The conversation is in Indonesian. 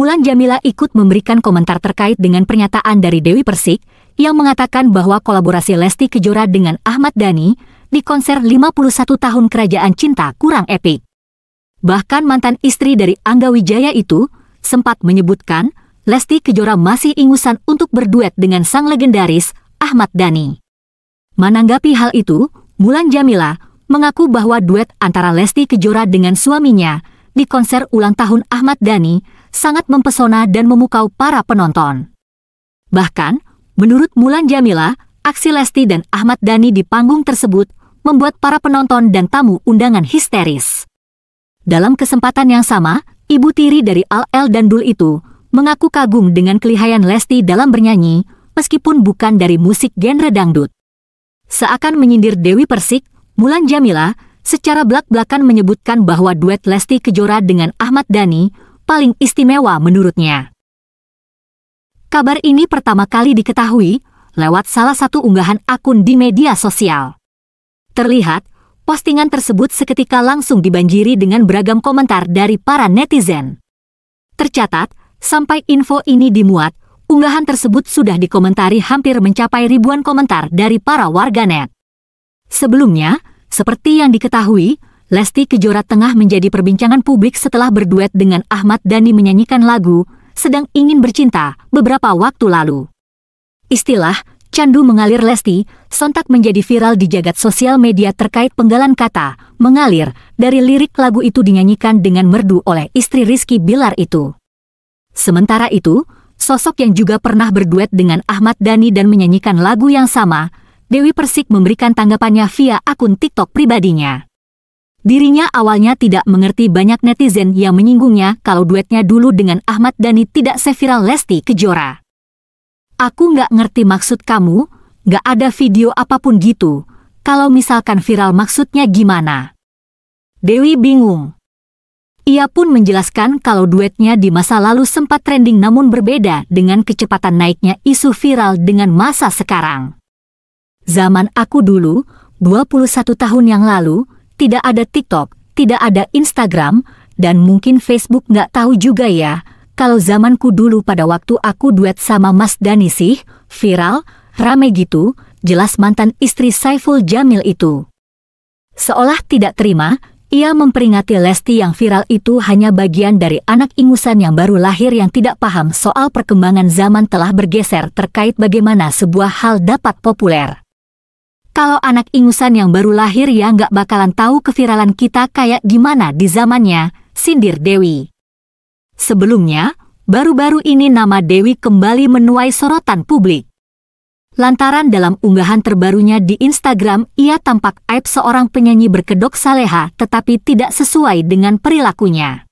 Mulan Jamila ikut memberikan komentar terkait dengan pernyataan dari Dewi Persik yang mengatakan bahwa kolaborasi Lesti Kejora dengan Ahmad Dhani di konser 51 tahun Kerajaan Cinta kurang epik. Bahkan mantan istri dari Angga Wijaya itu sempat menyebutkan Lesti Kejora masih ingusan untuk berduet dengan sang legendaris Ahmad Dhani. Menanggapi hal itu, Mulan Jamila mengaku bahwa duet antara Lesti Kejora dengan suaminya di konser ulang tahun Ahmad Dhani sangat mempesona dan memukau para penonton. Bahkan, menurut Mulan Jamila, aksi Lesti dan Ahmad Dhani di panggung tersebut membuat para penonton dan tamu undangan histeris. Dalam kesempatan yang sama, ibu tiri dari Al-El dan Dul itu mengaku kagum dengan kelihayan Lesti dalam bernyanyi, meskipun bukan dari musik genre dangdut. Seakan menyindir Dewi Persik, Mulan Jamila secara belak-belakan menyebutkan bahwa duet Lesti Kejora dengan Ahmad Dhani paling istimewa menurutnya. Kabar ini pertama kali diketahui lewat salah satu unggahan akun di media sosial. Terlihat, postingan tersebut seketika langsung dibanjiri dengan beragam komentar dari para netizen. Tercatat, sampai info ini dimuat, unggahan tersebut sudah dikomentari hampir mencapai ribuan komentar dari para warganet. Sebelumnya, seperti yang diketahui, Lesti Kejora tengah menjadi perbincangan publik setelah berduet dengan Ahmad Dhani menyanyikan lagu Sedang Ingin Bercinta beberapa waktu lalu. Istilah Candu mengalir Lesti, sontak menjadi viral di jagat sosial media terkait penggalan kata, mengalir, dari lirik lagu itu dinyanyikan dengan merdu oleh istri Rizky Bilar itu. Sementara itu, sosok yang juga pernah berduet dengan Ahmad Dhani dan menyanyikan lagu yang sama, Dewi Persik memberikan tanggapannya via akun TikTok pribadinya. Dirinya awalnya tidak mengerti banyak netizen yang menyinggungnya kalau duetnya dulu dengan Ahmad Dhani tidak seviral Lesti Kejora. Aku nggak ngerti maksud kamu, nggak ada video apapun gitu. Kalau misalkan viral maksudnya gimana? Dewi bingung. Ia pun menjelaskan kalau duetnya di masa lalu sempat trending namun berbeda dengan kecepatan naiknya isu viral dengan masa sekarang. Zaman aku dulu, 21 tahun yang lalu, tidak ada TikTok, tidak ada Instagram, dan mungkin Facebook nggak tahu juga ya. Kalau zamanku dulu pada waktu aku duet sama Mas Dani sih, viral, rame gitu, jelas mantan istri Saiful Jamil itu. Seolah tidak terima, ia memperingati Lesti yang viral itu hanya bagian dari anak ingusan yang baru lahir yang tidak paham soal perkembangan zaman telah bergeser terkait bagaimana sebuah hal dapat populer kalau anak ingusan yang baru lahir ya nggak bakalan tahu keviralan kita kayak gimana di zamannya, sindir Dewi. Sebelumnya, baru-baru ini nama Dewi kembali menuai sorotan publik. Lantaran dalam unggahan terbarunya di Instagram, ia tampak aib seorang penyanyi berkedok saleha tetapi tidak sesuai dengan perilakunya.